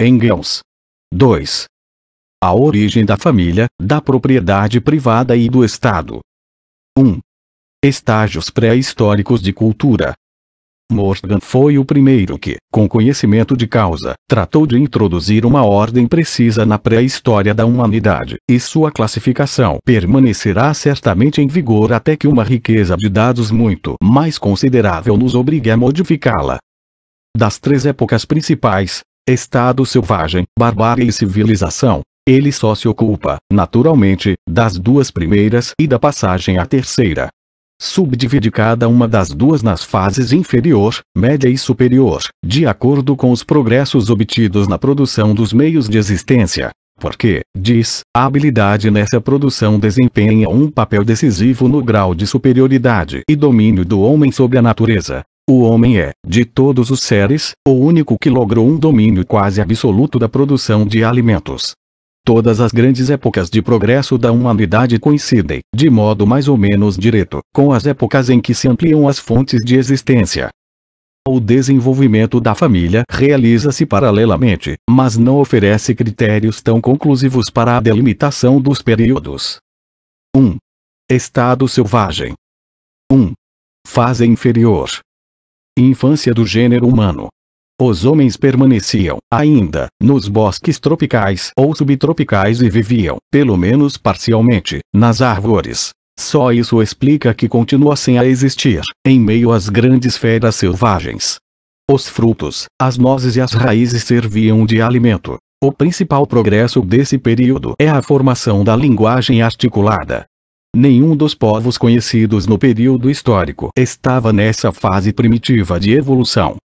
Engels, 2. A origem da família, da propriedade privada e do Estado. 1. Estágios pré-históricos de cultura. Morgan foi o primeiro que, com conhecimento de causa, tratou de introduzir uma ordem precisa na pré-história da humanidade, e sua classificação permanecerá certamente em vigor até que uma riqueza de dados muito mais considerável nos obrigue a modificá-la. Das três épocas principais, Estado selvagem, barbárie e civilização. Ele só se ocupa, naturalmente, das duas primeiras e da passagem à terceira. Subdivide cada uma das duas nas fases inferior, média e superior, de acordo com os progressos obtidos na produção dos meios de existência. Porque, diz, a habilidade nessa produção desempenha um papel decisivo no grau de superioridade e domínio do homem sobre a natureza, o homem é, de todos os seres, o único que logrou um domínio quase absoluto da produção de alimentos. Todas as grandes épocas de progresso da humanidade coincidem, de modo mais ou menos direto, com as épocas em que se ampliam as fontes de existência. O desenvolvimento da família realiza-se paralelamente, mas não oferece critérios tão conclusivos para a delimitação dos períodos. 1. Estado selvagem. 1. Fase inferior infância do gênero humano. Os homens permaneciam, ainda, nos bosques tropicais ou subtropicais e viviam, pelo menos parcialmente, nas árvores. Só isso explica que continuassem a existir, em meio às grandes feras selvagens. Os frutos, as nozes e as raízes serviam de alimento. O principal progresso desse período é a formação da linguagem articulada, Nenhum dos povos conhecidos no período histórico estava nessa fase primitiva de evolução.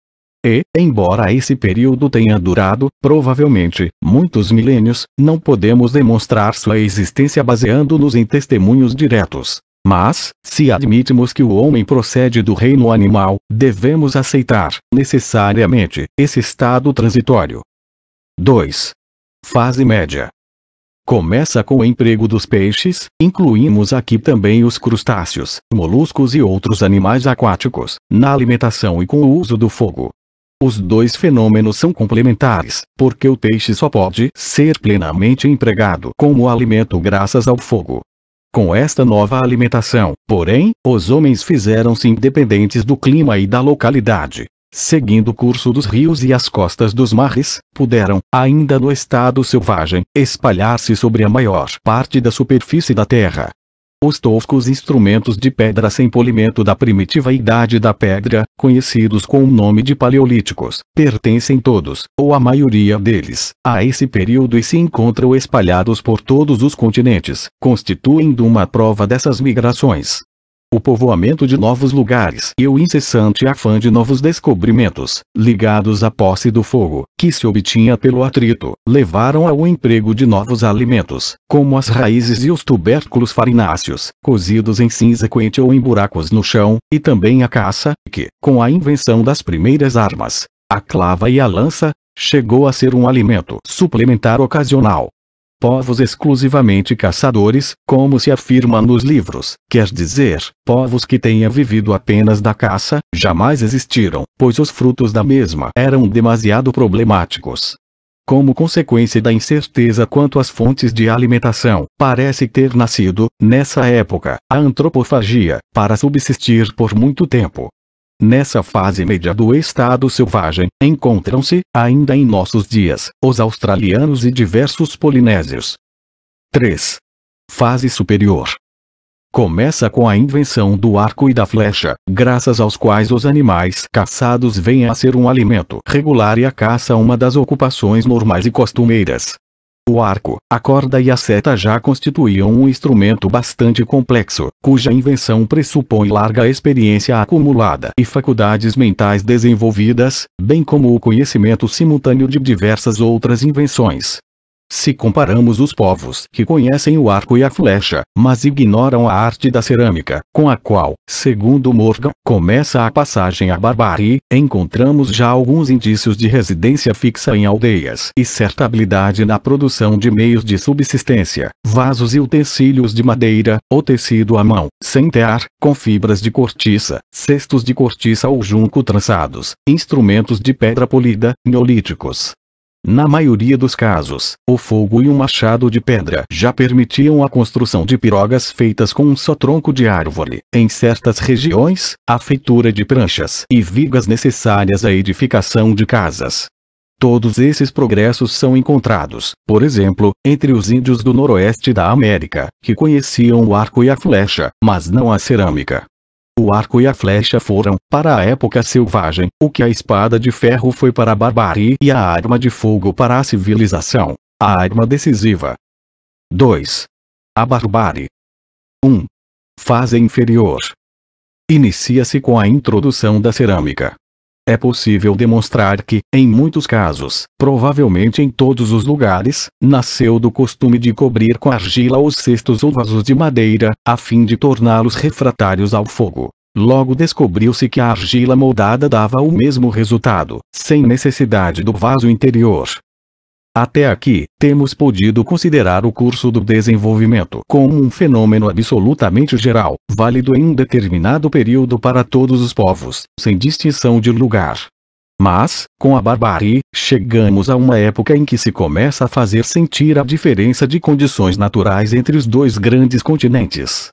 E, embora esse período tenha durado, provavelmente, muitos milênios, não podemos demonstrar sua existência baseando-nos em testemunhos diretos. Mas, se admitimos que o homem procede do reino animal, devemos aceitar, necessariamente, esse estado transitório. 2. Fase média Começa com o emprego dos peixes, incluímos aqui também os crustáceos, moluscos e outros animais aquáticos, na alimentação e com o uso do fogo. Os dois fenômenos são complementares, porque o peixe só pode ser plenamente empregado como alimento graças ao fogo. Com esta nova alimentação, porém, os homens fizeram-se independentes do clima e da localidade, seguindo o curso dos rios e as costas dos mares, puderam, ainda no estado selvagem, espalhar-se sobre a maior parte da superfície da terra. Os toscos instrumentos de pedra sem polimento da primitiva idade da pedra, conhecidos com o nome de paleolíticos, pertencem todos, ou a maioria deles, a esse período e se encontram espalhados por todos os continentes, constituindo uma prova dessas migrações o povoamento de novos lugares e o incessante afã de novos descobrimentos, ligados à posse do fogo, que se obtinha pelo atrito, levaram ao emprego de novos alimentos, como as raízes e os tubérculos farináceos, cozidos em cinza quente ou em buracos no chão, e também a caça, que, com a invenção das primeiras armas, a clava e a lança, chegou a ser um alimento suplementar ocasional, povos exclusivamente caçadores, como se afirma nos livros, quer dizer, povos que tenham vivido apenas da caça, jamais existiram, pois os frutos da mesma eram demasiado problemáticos. Como consequência da incerteza quanto às fontes de alimentação, parece ter nascido, nessa época, a antropofagia, para subsistir por muito tempo, Nessa fase média do estado selvagem, encontram-se, ainda em nossos dias, os australianos e diversos polinésios. 3. Fase superior. Começa com a invenção do arco e da flecha, graças aos quais os animais caçados vêm a ser um alimento regular e a caça uma das ocupações normais e costumeiras. O arco, a corda e a seta já constituíam um instrumento bastante complexo, cuja invenção pressupõe larga experiência acumulada e faculdades mentais desenvolvidas, bem como o conhecimento simultâneo de diversas outras invenções, se comparamos os povos que conhecem o arco e a flecha, mas ignoram a arte da cerâmica, com a qual, segundo Morgan, começa a passagem à barbárie, encontramos já alguns indícios de residência fixa em aldeias e certa habilidade na produção de meios de subsistência, vasos e utensílios de madeira, ou tecido à mão, sem tear, com fibras de cortiça, cestos de cortiça ou junco trançados, instrumentos de pedra polida, neolíticos, na maioria dos casos, o fogo e um machado de pedra já permitiam a construção de pirogas feitas com um só tronco de árvore. Em certas regiões, a feitura de pranchas e vigas necessárias à edificação de casas. Todos esses progressos são encontrados, por exemplo, entre os índios do noroeste da América, que conheciam o arco e a flecha, mas não a cerâmica. O arco e a flecha foram, para a época selvagem, o que a espada de ferro foi para a barbárie e a arma de fogo para a civilização. A arma decisiva. 2. A barbárie. 1. Fase inferior. Inicia-se com a introdução da cerâmica é possível demonstrar que, em muitos casos, provavelmente em todos os lugares, nasceu do costume de cobrir com argila os cestos ou vasos de madeira, a fim de torná-los refratários ao fogo. Logo descobriu-se que a argila moldada dava o mesmo resultado, sem necessidade do vaso interior. Até aqui, temos podido considerar o curso do desenvolvimento como um fenômeno absolutamente geral, válido em um determinado período para todos os povos, sem distinção de lugar. Mas, com a barbárie, chegamos a uma época em que se começa a fazer sentir a diferença de condições naturais entre os dois grandes continentes.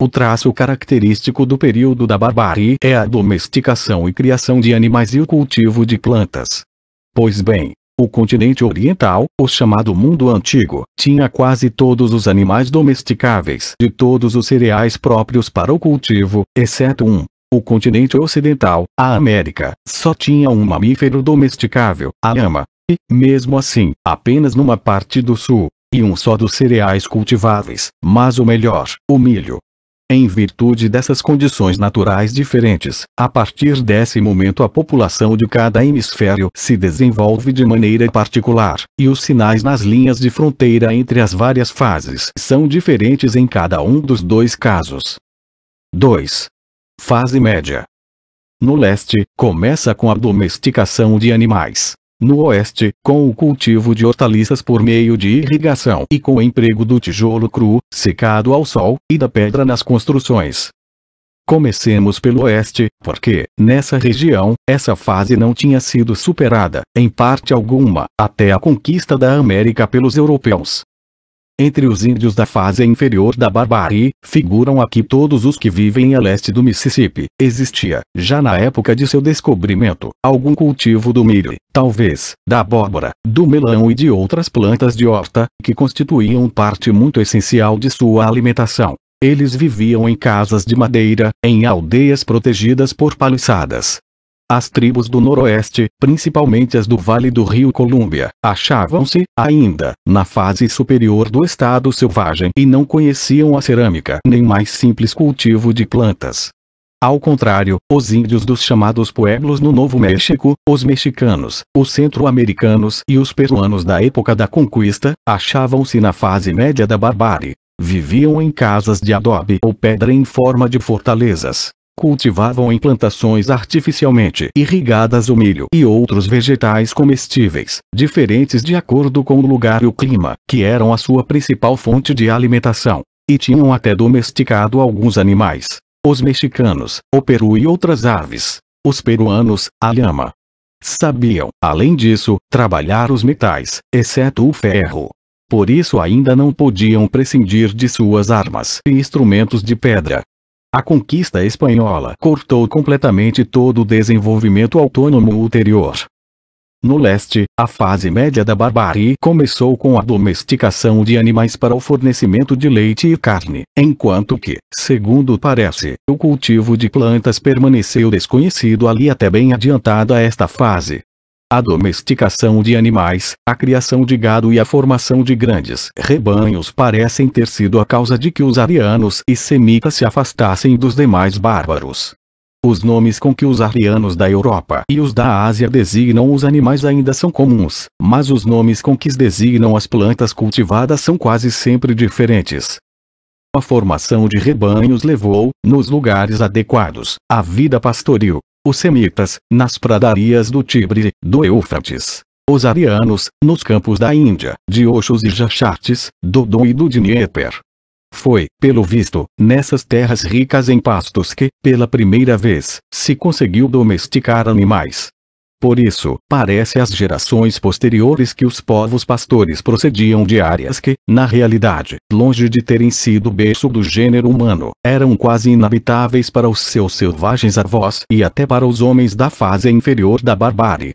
O traço característico do período da barbárie é a domesticação e criação de animais e o cultivo de plantas. Pois bem, o continente oriental, o chamado mundo antigo, tinha quase todos os animais domesticáveis e todos os cereais próprios para o cultivo, exceto um. O continente ocidental, a América, só tinha um mamífero domesticável, a lama. E, mesmo assim, apenas numa parte do sul, e um só dos cereais cultiváveis, mas o melhor, o milho, em virtude dessas condições naturais diferentes, a partir desse momento a população de cada hemisfério se desenvolve de maneira particular, e os sinais nas linhas de fronteira entre as várias fases são diferentes em cada um dos dois casos. 2. Fase média. No leste, começa com a domesticação de animais no oeste, com o cultivo de hortaliças por meio de irrigação e com o emprego do tijolo cru, secado ao sol, e da pedra nas construções. Comecemos pelo oeste, porque, nessa região, essa fase não tinha sido superada, em parte alguma, até a conquista da América pelos europeus. Entre os índios da fase inferior da barbárie, figuram aqui todos os que vivem a leste do Mississippi. Existia, já na época de seu descobrimento, algum cultivo do milho, talvez, da abóbora, do melão e de outras plantas de horta, que constituíam parte muito essencial de sua alimentação. Eles viviam em casas de madeira, em aldeias protegidas por paliçadas, as tribos do Noroeste, principalmente as do Vale do Rio Colúmbia, achavam-se, ainda, na fase superior do estado selvagem e não conheciam a cerâmica nem mais simples cultivo de plantas. Ao contrário, os índios dos chamados pueblos no Novo México, os mexicanos, os centro-americanos e os peruanos da época da conquista, achavam-se na fase média da barbárie. Viviam em casas de adobe ou pedra em forma de fortalezas, Cultivavam em plantações artificialmente irrigadas o milho e outros vegetais comestíveis, diferentes de acordo com o lugar e o clima, que eram a sua principal fonte de alimentação, e tinham até domesticado alguns animais, os mexicanos, o peru e outras aves, os peruanos, a lhama. Sabiam, além disso, trabalhar os metais, exceto o ferro. Por isso ainda não podiam prescindir de suas armas e instrumentos de pedra, a conquista espanhola cortou completamente todo o desenvolvimento autônomo ulterior. No leste, a fase média da barbárie começou com a domesticação de animais para o fornecimento de leite e carne, enquanto que, segundo parece, o cultivo de plantas permaneceu desconhecido ali até bem adiantada esta fase a domesticação de animais, a criação de gado e a formação de grandes rebanhos parecem ter sido a causa de que os arianos e semitas se afastassem dos demais bárbaros. Os nomes com que os arianos da Europa e os da Ásia designam os animais ainda são comuns, mas os nomes com que designam as plantas cultivadas são quase sempre diferentes. A formação de rebanhos levou, nos lugares adequados, à vida pastoril, os semitas, nas pradarias do Tibre, do Eufrates. Os arianos, nos campos da Índia, de Oxus e Jaxartes, do Don e do Dnieper. Foi, pelo visto, nessas terras ricas em pastos que, pela primeira vez, se conseguiu domesticar animais, por isso, parece às gerações posteriores que os povos pastores procediam de áreas que, na realidade, longe de terem sido berço do gênero humano, eram quase inabitáveis para os seus selvagens avós e até para os homens da fase inferior da barbárie.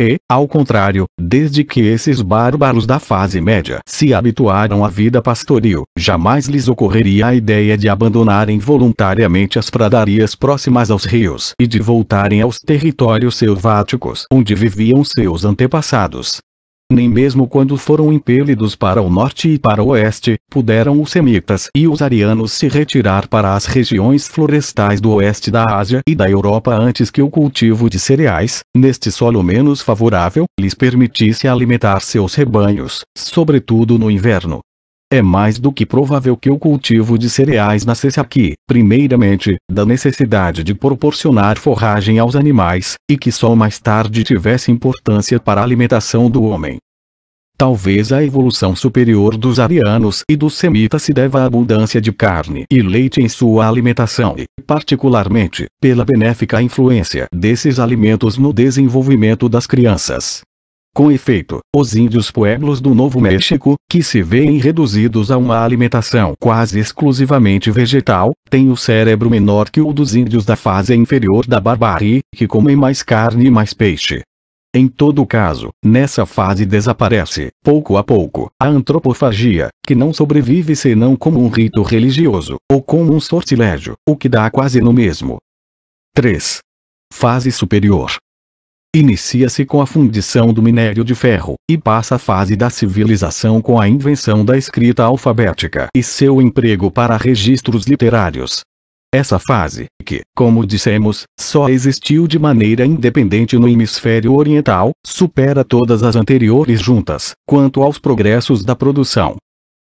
E, ao contrário, desde que esses bárbaros da fase média se habituaram à vida pastoril, jamais lhes ocorreria a ideia de abandonarem voluntariamente as pradarias próximas aos rios e de voltarem aos territórios selváticos onde viviam seus antepassados. Nem mesmo quando foram impelidos para o norte e para o oeste, puderam os semitas e os arianos se retirar para as regiões florestais do oeste da Ásia e da Europa antes que o cultivo de cereais, neste solo menos favorável, lhes permitisse alimentar seus rebanhos, sobretudo no inverno. É mais do que provável que o cultivo de cereais nascesse aqui, primeiramente, da necessidade de proporcionar forragem aos animais, e que só mais tarde tivesse importância para a alimentação do homem. Talvez a evolução superior dos arianos e dos semitas se deva à abundância de carne e leite em sua alimentação e, particularmente, pela benéfica influência desses alimentos no desenvolvimento das crianças. Com efeito, os índios pueblos do Novo México, que se veem reduzidos a uma alimentação quase exclusivamente vegetal, têm o cérebro menor que o dos índios da fase inferior da barbárie, que comem mais carne e mais peixe. Em todo caso, nessa fase desaparece, pouco a pouco, a antropofagia, que não sobrevive senão como um rito religioso, ou como um sortilégio, o que dá quase no mesmo. 3. Fase superior. Inicia-se com a fundição do minério de ferro, e passa a fase da civilização com a invenção da escrita alfabética e seu emprego para registros literários. Essa fase, que, como dissemos, só existiu de maneira independente no hemisfério oriental, supera todas as anteriores juntas, quanto aos progressos da produção,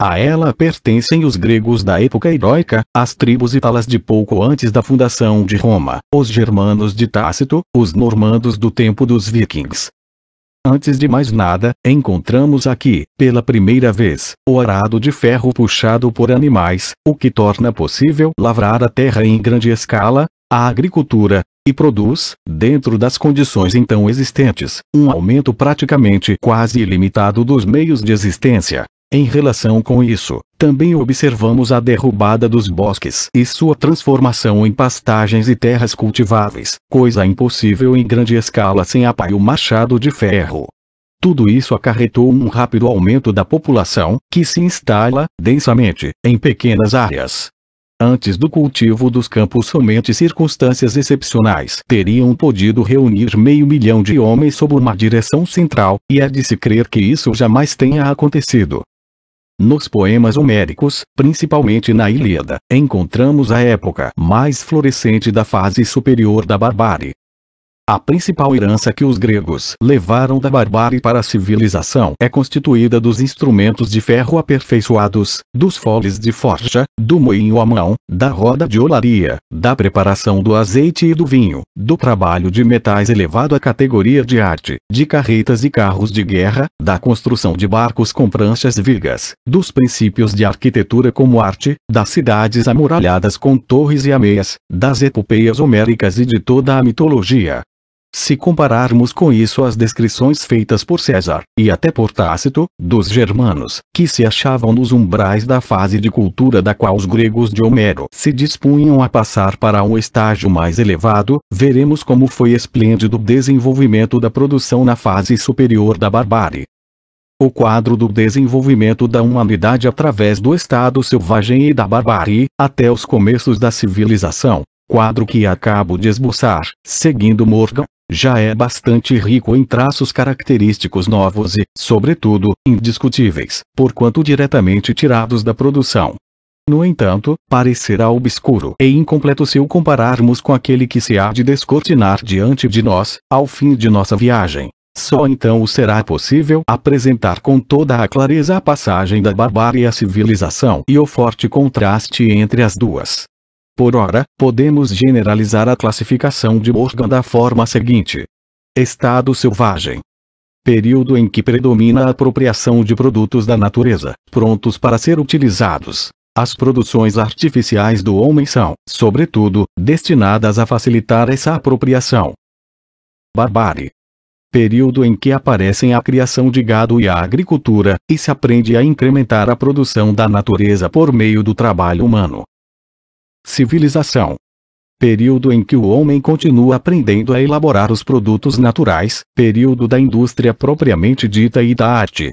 a ela pertencem os gregos da época heróica, as tribos italas de pouco antes da fundação de Roma, os germanos de Tácito, os normandos do tempo dos vikings. Antes de mais nada, encontramos aqui, pela primeira vez, o arado de ferro puxado por animais, o que torna possível lavrar a terra em grande escala, a agricultura, e produz, dentro das condições então existentes, um aumento praticamente quase ilimitado dos meios de existência, em relação com isso, também observamos a derrubada dos bosques e sua transformação em pastagens e terras cultiváveis, coisa impossível em grande escala sem apoio machado de ferro. Tudo isso acarretou um rápido aumento da população, que se instala, densamente, em pequenas áreas. Antes do cultivo dos campos somente circunstâncias excepcionais teriam podido reunir meio milhão de homens sob uma direção central, e é de se crer que isso jamais tenha acontecido. Nos poemas homéricos, principalmente na Ilíada, encontramos a época mais florescente da fase superior da barbárie. A principal herança que os gregos levaram da barbárie para a civilização é constituída dos instrumentos de ferro aperfeiçoados, dos foles de forja, do moinho à mão, da roda de olaria, da preparação do azeite e do vinho, do trabalho de metais elevado à categoria de arte, de carretas e carros de guerra, da construção de barcos com pranchas e vigas, dos princípios de arquitetura como arte, das cidades amuralhadas com torres e ameias, das epopeias homéricas e de toda a mitologia. Se compararmos com isso as descrições feitas por César, e até por Tácito, dos germanos, que se achavam nos umbrais da fase de cultura da qual os gregos de Homero se dispunham a passar para um estágio mais elevado, veremos como foi esplêndido o desenvolvimento da produção na fase superior da barbárie. O quadro do desenvolvimento da humanidade através do estado selvagem e da barbárie, até os começos da civilização, quadro que acabo de esboçar, seguindo Morgan, já é bastante rico em traços característicos novos e, sobretudo, indiscutíveis, porquanto diretamente tirados da produção. No entanto, parecerá obscuro e incompleto se o compararmos com aquele que se há de descortinar diante de nós, ao fim de nossa viagem. Só então o será possível apresentar com toda a clareza a passagem da barbárie à civilização e o forte contraste entre as duas. Por ora, podemos generalizar a classificação de Morgan da forma seguinte: Estado selvagem. Período em que predomina a apropriação de produtos da natureza, prontos para ser utilizados. As produções artificiais do homem são, sobretudo, destinadas a facilitar essa apropriação. Barbárie período em que aparecem a criação de gado e a agricultura, e se aprende a incrementar a produção da natureza por meio do trabalho humano, civilização. Período em que o homem continua aprendendo a elaborar os produtos naturais, período da indústria propriamente dita e da arte.